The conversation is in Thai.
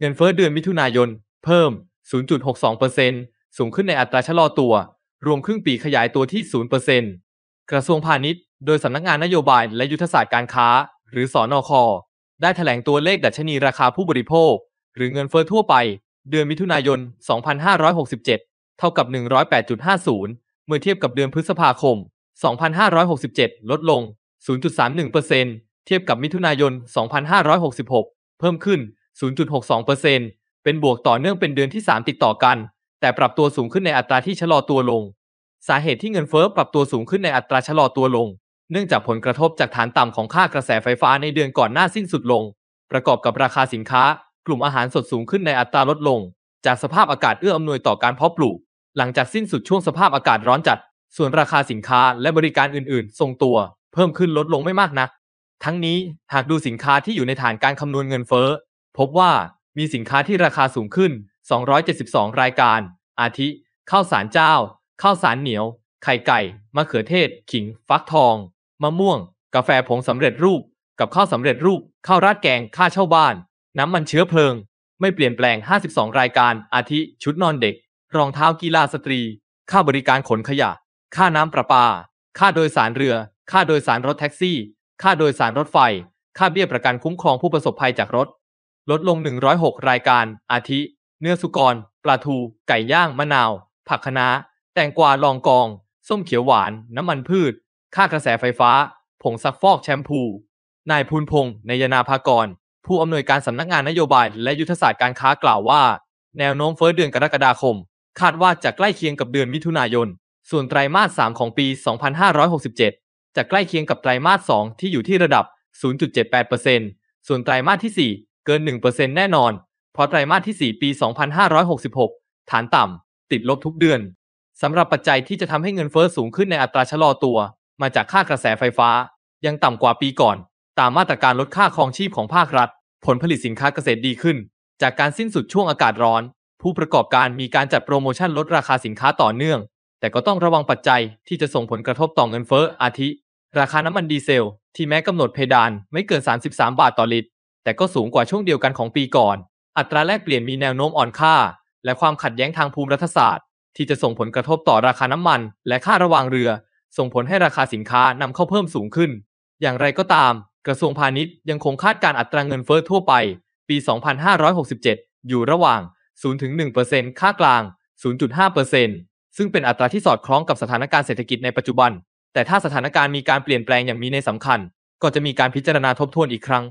เงินเฟ้อเดือนมิถุนายนเพิ่ม 0.62%สูงขึ้นในอัตราชะลอตัว รวมครึ่งปีขยายตัวที่ 0%กระทรวงพาณิชย์ โดยสำนักงานนโยบายและยุทธศาสตร์การค้า หรือสอนอคอ ได้แถลงตัวเลขดัชนีราคาผู้บริโภค หรือเงินเฟ้อทั่วไป เดือนมิถุนายน 2567 เท่ากับ 108.50 เมื่อเทียบกับเดือนพฤษภาคม 2567 ลดลง 0.31%เทียบกับมิถุนายน 2566 เพิ่มขึ้น0.62%เป็นบวกต่อเนื่องเป็นเดือนที่ 3 ติดต่อกัน แต่ปรับตัวสูงขึ้นในอัตราที่ชะลอตัวลงสาเหตุที่เงินเฟอ้อปรับตัวสูงขึ้นในอัตราชะลอตัวลง เนื่องจากผลกระทบจากฐานต่ำของค่ากระแสไฟฟ้าในเดือนก่อนหน้าสิ้นสุดลง ประกอบกับราคาสินค้า กลุ่มอาหารสดสูงขึ้นในอัตราลดลง จากสภาพอากาศเอื้ออำนวยต่อการเพาะปลูกหลังจากสิ้นสุดช่วงสภาพอากาศร้อนจัด ส่วนราคาสินค้าและบริการอื่นๆ ทรงตัว เพิ่มขึ้นลดลงไม่มากนักทั้งนี้หากดูสินค้าที่อยู่ในฐานการคำนวณเงินเฟ้อพบว่ามีสินค้าที่ราคาสูงขึ้น 272 รายการ อาทิข้าวสารเจ้า ข้าวสารเหนียว ไข่ไก่ มะเขือเทศ ขิง ฟักทอง มะม่วง กาแฟผงสำเร็จรูป กับข้าวสำเร็จรูป ข้าวราดแกง ค่าเช่าบ้าน น้ำมันเชื้อเพลิง ไม่เปลี่ยนแปลง 52 รายการอาทิชุดนอนเด็ก รองเท้ากีฬาสตรี ค่าบริการขนขยะ ค่าน้ำประปา ค่าโดยสารเรือ ค่าโดยสารรถแท็กซี่ ค่าโดยสารรถไฟ ค่าเบี้ยประกันคุ้มครองผู้ประสบภัยจากรถลดลง 106 รายการ อาทิ เนื้อสุกร ปลาทู ไก่ย่าง มะนาว ผักคะน้า แตงกวา ลองกอง ส้มเขียวหวาน น้ำมันพืช ค่ากระแสไฟฟ้า ผงซักฟอกแชมพู นายพูนพงศ์นยนาภากร ผู้อำนวยการสำนักงานนโยบายและยุทธศาสตร์การค้ากล่าวว่า แนวโน้มเฟ้อเดือนกรกฎาคม คาดว่าจะใกล้เคียงกับเดือนมิถุนายน ส่วนไตรมาส 3 ของปี 2567 จะใกล้เคียงกับไตรมาส 2 ที่อยู่ที่ระดับ 0.78%ส่วนไตรมาสที่ 4เกิน 1%แน่นอน เพราะไตรมาสที่ 4 ปี 2566 ฐานต่ำ ติดลบทุกเดือน สำหรับปัจจัยที่จะทำให้เงินเฟอ้อสูงขึ้นในอัตราชะลอตัว มาจากค่ากระแสไฟฟ้า ยังต่ำกว่าปีก่อน ตามมาตรการลดค่าครองชีพของภาครัฐ ผลผลิตสินค้าเกษตรดีขึ้น จากการสิ้นสุดช่วงอากาศร้อน ผู้ประกอบการมีการจัดโปรโมชั่นลดราคาสินค้าต่อเนื่อง แต่ก็ต้องระวังปัจจัยที่จะส่งผลกระทบต่อเงินเฟอ้ออาทิ ราคาน้ำมันดีเซล ที่แม้กำหนดเพดานไม่เกิน33 บาทต่อลิตรแต่ก็สูงกว่าช่วงเดียวกันของปีก่อน อัตราแลกเปลี่ยนมีแนวโน้มอ่อนค่า และความขัดแย้งทางภูมิรัฐศาสตร์ ที่จะส่งผลกระทบต่อราคาน้ำมันและค่าระวางเรือ ส่งผลให้ราคาสินค้านำเข้าเพิ่มสูงขึ้น อย่างไรก็ตาม กระทรวงพาณิชย์ยังคงคาดการอัตราเงินเฟ้อทั่วไป ปี 2567 อยู่ระหว่าง0-1%ค่ากลาง 0.5%ซึ่งเป็นอัตราที่สอดคล้องกับสถานการณ์เศรษฐกิจในปัจจุบัน แต่ถ้าสถานการณ์มีการเปลี่ยนแปลงอย่างมีในสำคัญ ก็จะมีการพิจารณาทบทวนอีกครั้ง